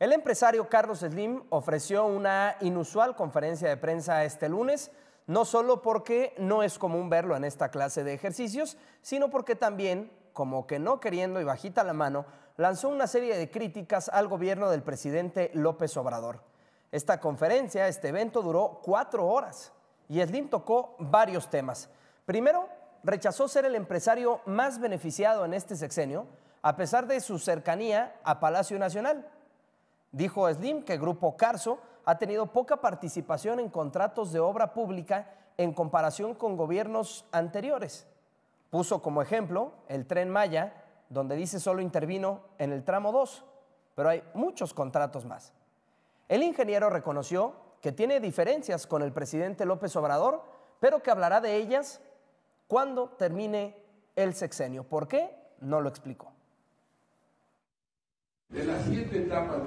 El empresario Carlos Slim ofreció una inusual conferencia de prensa este lunes, no solo porque no es común verlo en esta clase de ejercicios, sino porque también, como que no queriendo y bajita la mano, lanzó una serie de críticas al gobierno del presidente López Obrador. Esta conferencia, este evento duró cuatro horas y Slim tocó varios temas. Primero, rechazó ser el empresario más beneficiado en este sexenio, a pesar de su cercanía a Palacio Nacional Dijo Slim que el Grupo Carso ha tenido poca participación en contratos de obra pública en comparación con gobiernos anteriores. Puso como ejemplo el tren Maya, donde dice solo intervino en el tramo 2, pero hay muchos contratos más. El ingeniero reconoció que tiene diferencias con el presidente López Obrador, pero que hablará de ellas cuando termine el sexenio. ¿Por qué? No lo explicó. De las siete etapas